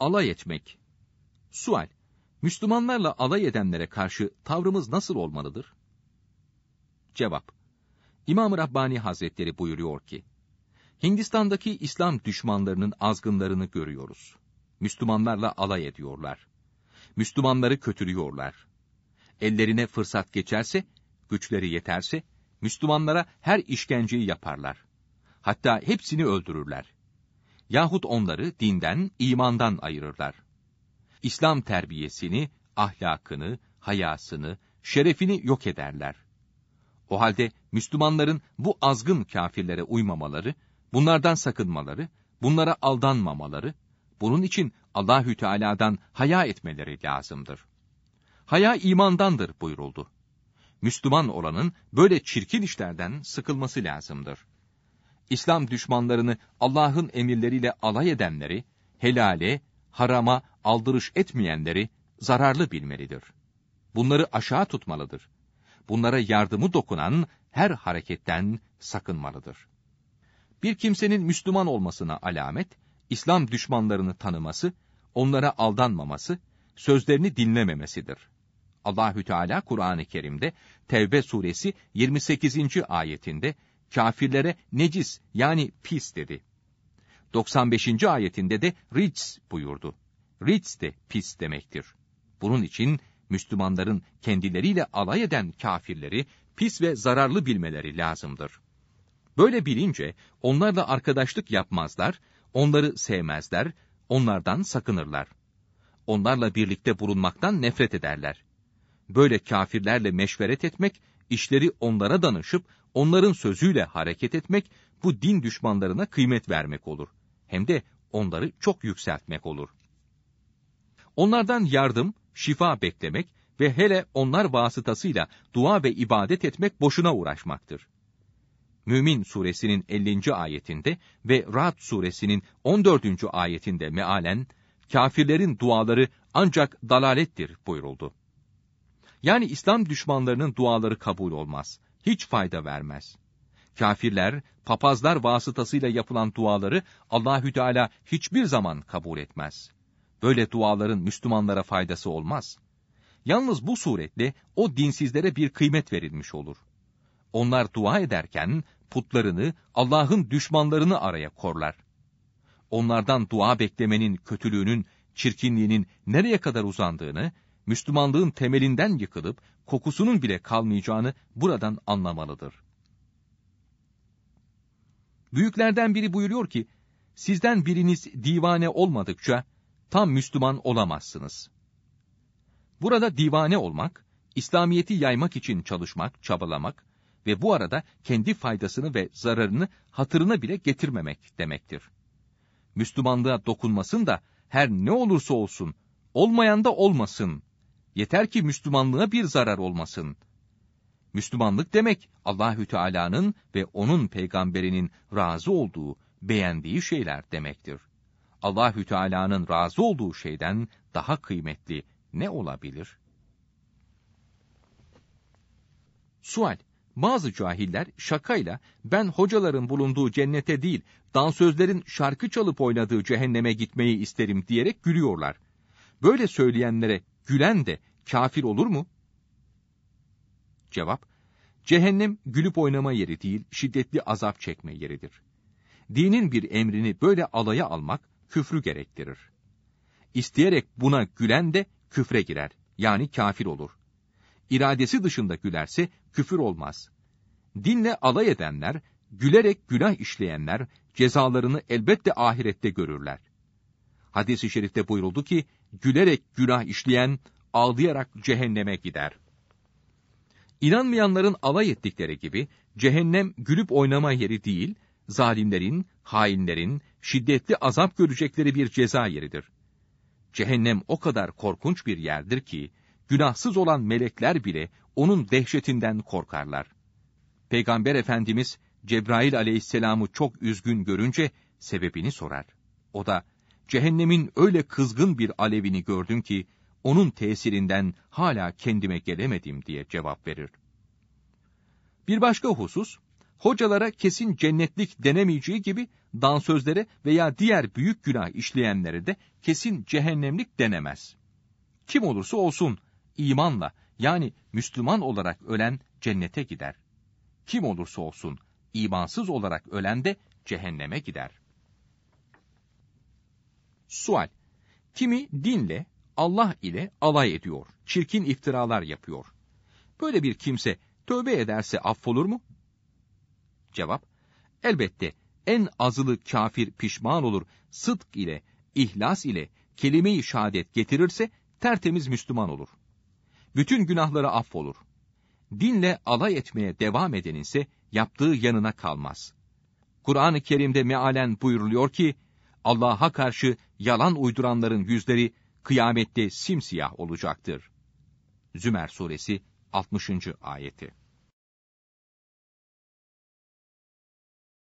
alay etmek. Sual, Müslümanlarla alay edenlere karşı tavrımız nasıl olmalıdır? Cevap, İmam-ı Rabbani Hazretleri buyuruyor ki, Hindistan'daki İslam düşmanlarının azgınlarını görüyoruz. Müslümanlarla alay ediyorlar. Müslümanları kötülüyorlar. Ellerine fırsat geçerse, güçleri yeterse, Müslümanlara her işkenceyi yaparlar. Hatta hepsini öldürürler yahut onları dinden, imandan ayırırlar. İslam terbiyesini, ahlakını, hayasını, şerefini yok ederler. O halde Müslümanların bu azgın kafirlere uymamaları, bunlardan sakınmaları, bunlara aldanmamaları, bunun için Allahü Teala'dan haya etmeleri lazımdır. Haya imandandır buyuruldu. Müslüman olanın böyle çirkin işlerden sıkılması lazımdır. İslam düşmanlarını Allah'ın emirleriyle alay edenleri, helale, harama aldırış etmeyenleri zararlı bilmelidir. Bunları aşağı tutmalıdır. Bunlara yardımı dokunan her hareketten sakınmalıdır. Bir kimsenin Müslüman olmasına alamet, İslam düşmanlarını tanıması, onlara aldanmaması, sözlerini dinlememesidir. Allahü Teala Kur'an-ı Kerim'de Tevbe suresi 28. ayetinde kafirlere necis yani pis dedi. 95. ayetinde de rics buyurdu. Rics de pis demektir. Bunun için Müslümanların kendileriyle alay eden kafirleri pis ve zararlı bilmeleri lazımdır. Böyle bilince onlarla arkadaşlık yapmazlar, onları sevmezler, onlardan sakınırlar. Onlarla birlikte bulunmaktan nefret ederler böyle kafirlerle meşveret etmek, işleri onlara danışıp onların sözüyle hareket etmek bu din düşmanlarına kıymet vermek olur. Hem de onları çok yükseltmek olur. Onlardan yardım, şifa beklemek ve hele onlar vasıtasıyla dua ve ibadet etmek boşuna uğraşmaktır. Mümin suresinin 50. ayetinde ve Rad suresinin 14. ayetinde mealen, kafirlerin duaları ancak dalalettir buyuruldu. Yani İslam düşmanlarının duaları kabul olmaz. Hiç fayda vermez. Kafirler, papazlar vasıtasıyla yapılan duaları Allahü Teala hiçbir zaman kabul etmez. Böyle duaların Müslümanlara faydası olmaz. Yalnız bu suretle o dinsizlere bir kıymet verilmiş olur. Onlar dua ederken putlarını, Allah'ın düşmanlarını araya korlar. Onlardan dua beklemenin kötülüğünün, çirkinliğinin nereye kadar uzandığını, Müslümanlığın temelinden yıkılıp kokusunun bile kalmayacağını buradan anlamalıdır. Büyüklerden biri buyuruyor ki, sizden biriniz divane olmadıkça tam Müslüman olamazsınız. Burada divane olmak, İslamiyeti yaymak için çalışmak, çabalamak ve bu arada kendi faydasını ve zararını hatırına bile getirmemek demektir. Müslümanlığa dokunmasın da her ne olursa olsun, olmayan da olmasın Yeter ki Müslümanlığa bir zarar olmasın. Müslümanlık demek Allahü Teala'nın ve onun peygamberinin razı olduğu, beğendiği şeyler demektir. Allahü Teala'nın razı olduğu şeyden daha kıymetli ne olabilir? Sual bazı cahiller şakayla ben hocaların bulunduğu cennete değil, dansözlerin şarkı çalıp oynadığı cehenneme gitmeyi isterim diyerek gülüyorlar. Böyle söyleyenlere gülen de kafir olur mu? Cevap, cehennem gülüp oynama yeri değil, şiddetli azap çekme yeridir. Dinin bir emrini böyle alaya almak küfrü gerektirir. İsteyerek buna gülen de küfre girer, yani kafir olur. İradesi dışında gülerse küfür olmaz. Dinle alay edenler, gülerek günah işleyenler cezalarını elbette ahirette görürler. Hadis-i şerifte buyuruldu ki, gülerek günah işleyen, ağlayarak cehenneme gider. İnanmayanların alay ettikleri gibi, cehennem gülüp oynama yeri değil, zalimlerin, hainlerin, şiddetli azap görecekleri bir ceza yeridir. Cehennem o kadar korkunç bir yerdir ki, günahsız olan melekler bile onun dehşetinden korkarlar. Peygamber Efendimiz, Cebrail aleyhisselamı çok üzgün görünce sebebini sorar. O da, cehennemin öyle kızgın bir alevini gördüm ki, onun tesirinden hala kendime gelemedim diye cevap verir. Bir başka husus, hocalara kesin cennetlik denemeyeceği gibi dansözlere veya diğer büyük günah işleyenlere de kesin cehennemlik denemez. Kim olursa olsun imanla yani Müslüman olarak ölen cennete gider. Kim olursa olsun imansız olarak ölen de cehenneme gider. Sual. Kimi dinle, Allah ile alay ediyor, çirkin iftiralar yapıyor. Böyle bir kimse tövbe ederse affolur mu? Cevap. Elbette en azılı kafir pişman olur, sıdk ile, ihlas ile kelime-i şehadet getirirse tertemiz Müslüman olur. Bütün günahları affolur. Dinle alay etmeye devam edeninse yaptığı yanına kalmaz. Kur'an-ı Kerim'de mealen buyuruluyor ki, Allah'a karşı yalan uyduranların yüzleri kıyamette simsiyah olacaktır. Zümer suresi 60. ayeti